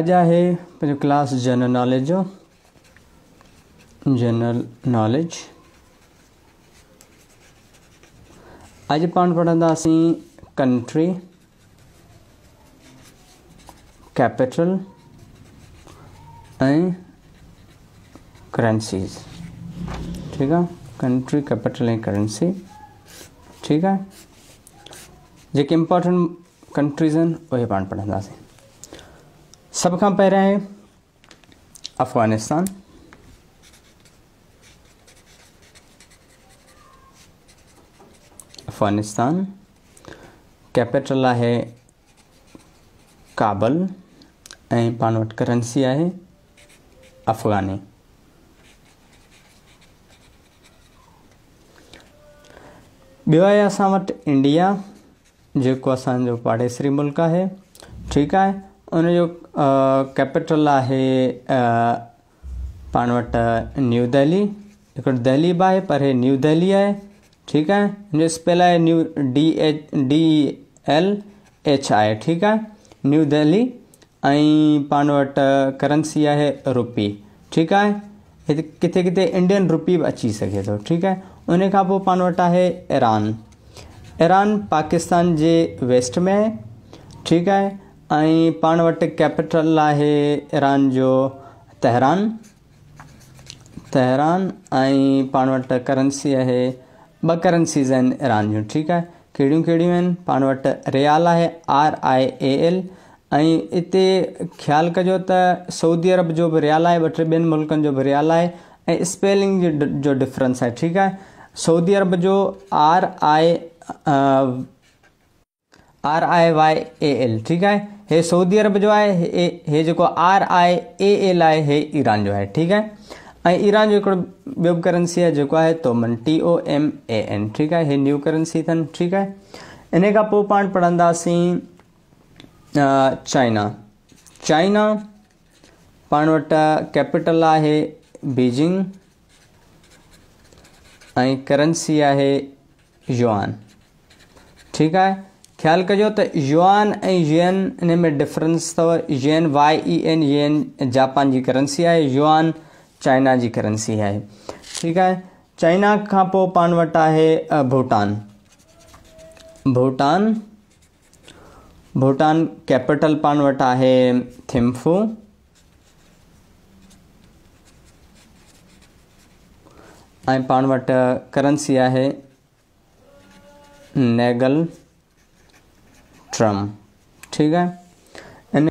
अॼु आहे पंहिंजो क्लास जनरल नॉलेज जो जनरल नॉलेज अॼु पाण पढ़ंदासीं कंट्री कैपिटल ऐं करंसीस ठीकु आहे कंट्री कैपिटल ऐं करंसी ठीकु आहे जेके इम्पोटेंट कंट्रीस आहिनि उहे पाण पढ़ंदासीं सब खां पहिरियां आहे अफ़गानिस्तान अफ़गानिस्तान कैपिटल है काबल ए पान करेंसी है अफ़गानी बोए आहे इंडिया जो असो पाड़ेसरी मुल्क है ठीक है उनजो कैपिटल है पान वट न्यू दिल्ली एक दिल्ली भी है पर हे न्यू दिल्ली है ठीक है हिनजो स्पेल है new D H D L H आहे ठीक है न्यू दिल्ली ऐं पाण करंसी रुपी ठीक है किथे किथे इंडियन रुपी भी अची सके तो ठीक है उन पान वट है ईरान ईरान पाकिस्तान जे वेस्ट में है ठीक है पान वट कैपिटल है ईरान जो तहरान तहरान पान वट करेंसी है ब ॿ ईरान जो ठीक है कहिड़ियूं कहिड़ियूं पान वट वटि रियाल आहे आर आई ए एल ऐं हिते कजो त सऊदी अरब जो भी रियाल है बटे बेन ॿियनि भी जो बि रियाल आहे स्पेलिंग जो डिफरेंस है ठीक है सऊदी अरब जो R I R I Y A L ठीक है हे सऊदी अरब जो है हे, जो जेको आर आहे ए एल आहे हे ईरान जो है ठीक है ऐं ईरान जो हिकिड़ो करेंसी है करंसी आहे जेको आहे toman T O M A N ठीक है हे न्यू करंसी अथनि ठीकु आहे इन खां पोइ पाण पढ़ंदासीं चाइना चाइना पाण वट कैपिटल है बीजिंग ऐं करंसी आहे युआन ठीक है ख़्याल कजो तो युआन ऐं येन इन में डिफरेंस अथव yen Y E N yen Japan की करेंसी है युआन चाइना की करेंसी है ठीक है चाइना खां पोइ पाण वटि भूटान भूटान भूटान कैपिटल पान वट है थिम्फू ऐं पाण वटि करंसी नेगल ट्रम ठीक है इन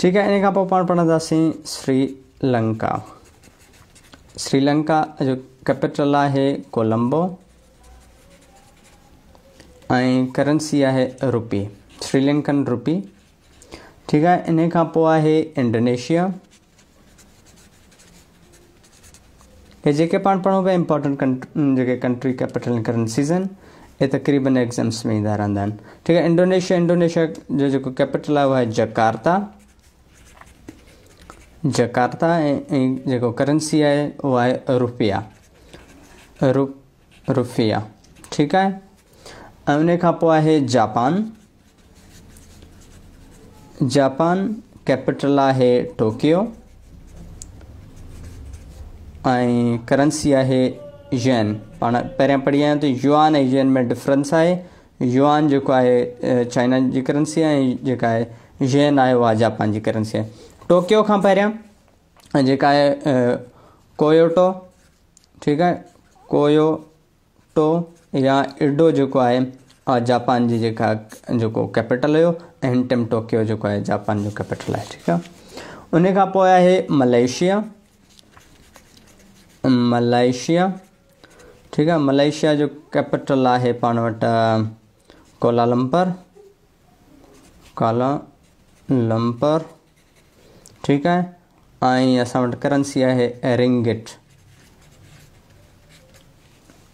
ठीक है इन खां पोइ पाण श्रीलंका श्रीलंका जो कैपिटल है कोलंबो ऐं करंसी आहे रुपी श्रीलंकन रुपी ठीक आहे इन है इंडोनेशिया हे जेके पाण पढ़ूं पिया इंपॉर्टेंट जेके कंट्री कैपिटल करेंसीजन ये तकरीबन एग्जाम्स में इधर आंदन ठीक है इंडोनेशिया इंडोनेशिया जो जो कैपिटल है वह है जकार्ता जकार्ता जो करेंसी है वह है रुपया रुपया ठीक है उन खां पोइ जापान जापान कैपिटल है टोकियो ऐं करंसी आहे येन पाण पहिरियां पढ़ी आहियां त युआन ऐं यैन में डिफ्रेंस आहे युआन जेको आहे चाइना जी करंसी आहे ऐं जेका आहे यैन आहे उहा जापान जी करंसी आहे टोक्यो खां पहिरियां जेका आहे कोयोटो ठीकु आहे कोयोटो या इडो जेको आहे जापान जी जेका जेको कैपिटल हुयो ऐं टेम टोकियो जेको आहे जापान जो कैपिटल आहे ठीकु आहे उन खां पोइ आहे मलेशिया मलेशिया ठीक है मलेशिया जो कैपिटल है पाण वटि कोलालंपर कालालंपर ठीकु आहे ऐं असां वटि करंसी आहे एरिंगिट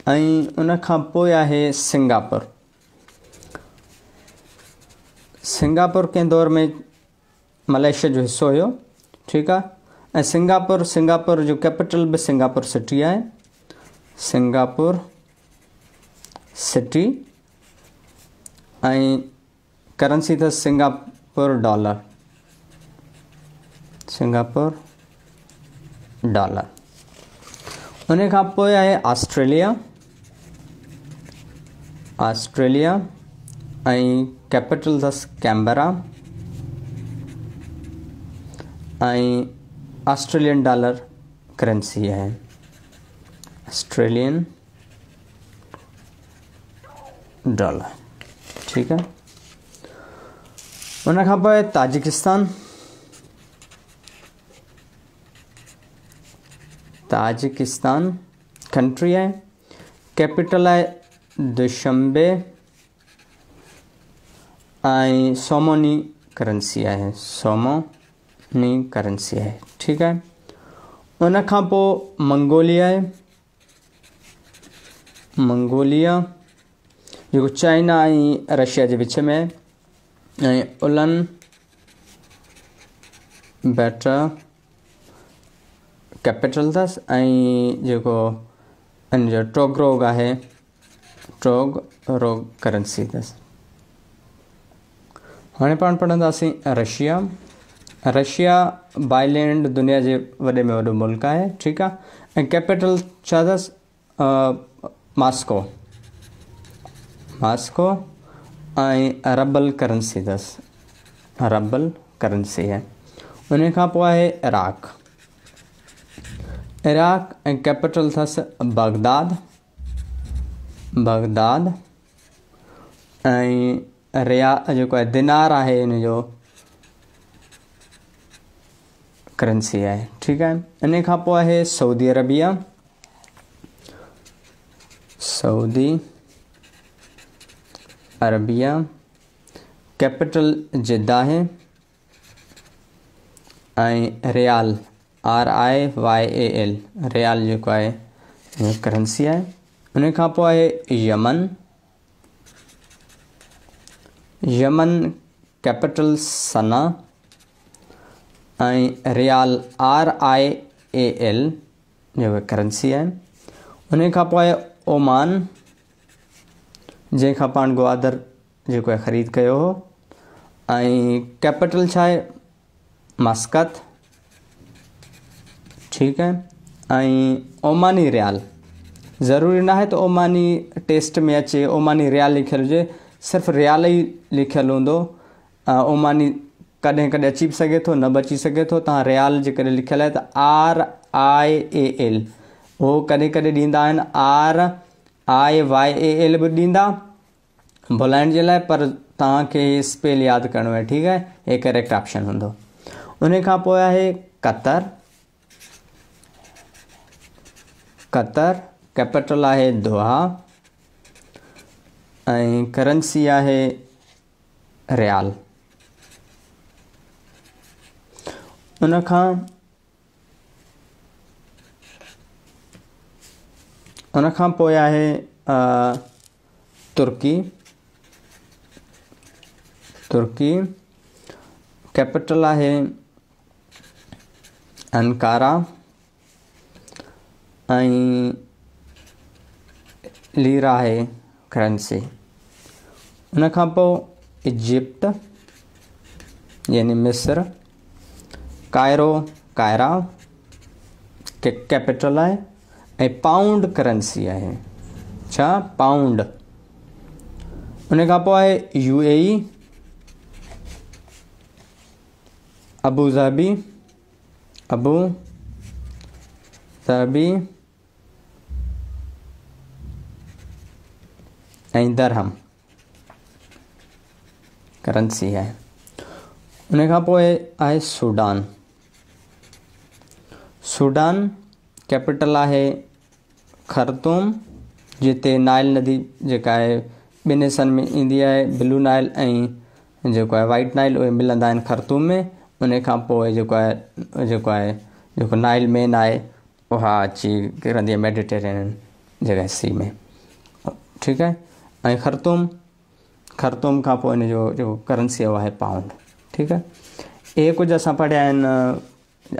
ऐं उन सिंगापुर सिंगापुर कंहिं दौर में मलेशिया जो हिसो हुयो ठीकु सिंगापुर सिंगापुर जो कैपिटल भी सिंगापुर सिटी है Singapore city currency currency Singapore dollar Singapore Singapore dollar उन है ऑस्ट्रेलिया ऑस्ट्रेलिया कैपिटल अस कैम्बरा ऑस्ट्रेलियन डॉलर करेंसी है ऑस्ट्रेलियन डॉलर ठीक है वरना कहाँ पर ताजिकिस्तान ताजिकिस्तान कंट्री है कैपिटल है दुशंबे आई सोमोनी करेंसी है सोमोनी करेंसी है ठीक है उनखां मंगोलिया है मंगोलिया जेको चाइना ऐं रशिया जे विच में आहे ऐं उलनि बैट कैपिटल अथसि ऐं जेको हिन जो ट्रोकरोग आहे ट्रोकरोग करंसी अथसि हाणे पाण पढ़ंदासीं रशिया रशिया बायलैंड दुनिया जे वॾे में वॾो मुल्क आहे ठीकु आहे ऐं कैपिटल छा अथसि Moscow. मॉस्को ऐं रबल करंसी अथसि रबल करंसी है उन खां इराक़ इराक़ ऐं कैपिटल अथसि बगदाद बगदाद रिया जेको आहे दिनार है हिन जो करंसी है ठीकु आहे इन खां Saudi Arabia Saudi Arabia capital Jeddah है riyal R I Y A L riyal जो है करंसी है उन Yemen Yemen capital Sanaa riyal R I A L जो करंसी है उन ओमान जंहिंखां पाण ग्वादर जेको आहे ख़रीद कयो हो ऐं केपिटल छा आहे मस्कत ठीकु आहे ऐं ओमानी रियाल ज़रूरी न आहे त ओमानी टेस्ट में अचे ओमानी रियाल लिखियलु हुजे सिर्फ़ु रियाल ई लिखियलु हूंदो ओमानी कॾहिं कॾहिं अची बि सघे थो न बची सघे थो तव्हां रियाल जे करे लिखियलु आहे त आर आई ए एल उहो कॾहिं कॾहिं ॾींदा आहिनि R I Y A L बि ॾींदा भुलाइण जे लाइ पर तव्हांखे स्पेल यादि करिणो आहे ठीकु आहे करेक्ट ऑप्शन हूंदो उन खां पोइ आहे क़तर कतर कैपिटल आहे दोहा ऐं करंसी आहे रियाल उनखां उन तुर्की तुर्की कैपिटल है अनकारा ऐं लीर आहे उन इजिप्ट यानी मिस्र काइरो कायरा कैपिटल है ऐं पाउंड करंसी आहे छा पाउंड उन खां पोइ आहे यू ए अबूज़ाबी अबू ज़ाबी ऐं दरहम करंसी आहे उन खां पोइ आहे सूडान सूडान कैपिटल आहे खरतूम जिते नाइल नदी जेका आहे ॿिनि हिसनि में ईंदी आहे ब्लू नाइल ऐं जेको आहे वाइट नाइल उहे मिलंदा आहिनि में उन खां पोइ जेको आहे जेको आहे जेको नाइल मेन आहे उहा अची किरंदी आहे मेडिटरेनि जॻह सी में ठीकु आहे ऐं खरतूम खरतूम खां पोइ इन जो जेको करंसी आहे उहा आहे पाउंड ठीकु आहे इहे कुझु असां पढ़िया आहिनि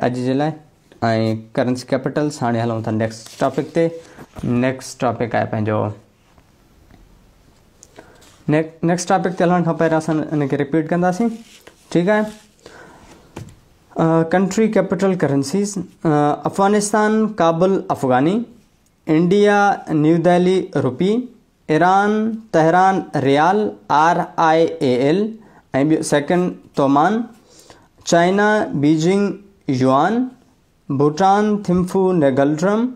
अॼु जे ऐं करंसी कैपिटल्स हाँ हलूँ था नेक्स्ट टॉपिक ते नेक्स्ट टॉपिक है पंहिंजो नेक्स्ट टॉपिक ते हलण खां पहिरियों रिपीट कंदासीं ठीक है country capital currencies Afghanistan Kabul afghani India new Delhi rupee Iran Tehran rial R I A L ऐं ॿियो toman China Beijing yuan Bhutan Thimphu ngultrum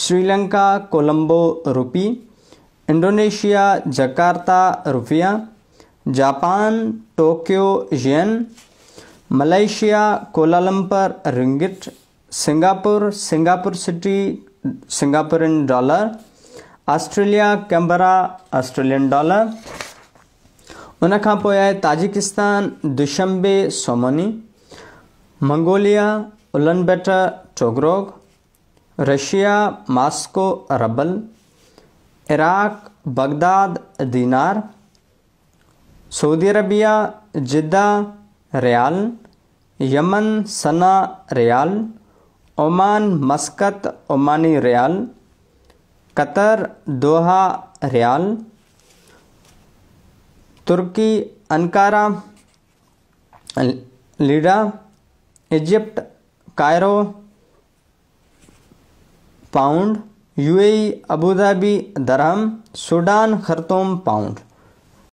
Sri Lanka Colombo rupee Indonesia Jakarta rupiah Japan Tokyo yen Malaysia Kuala Lumpur ringgit Singapore Singapore city इन dollar Australia Canberra Australian dollar उन Tajikistan Dushanbe somoni Mongolia Ulaanbaatar tugrik Russia Moscow rouble Iraq Baghdad dinar Saudi Arabia Jeddah riyal Yemen सना riyal Oman Muscat Omani riyal Qatar Doha riyal Turkey Ankara lira Egypt Cairo pound UAE Abu Dhabi dirham Sudan Khartoum pound